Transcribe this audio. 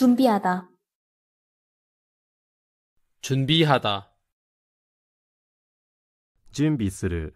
준비하다 준비하다 준비する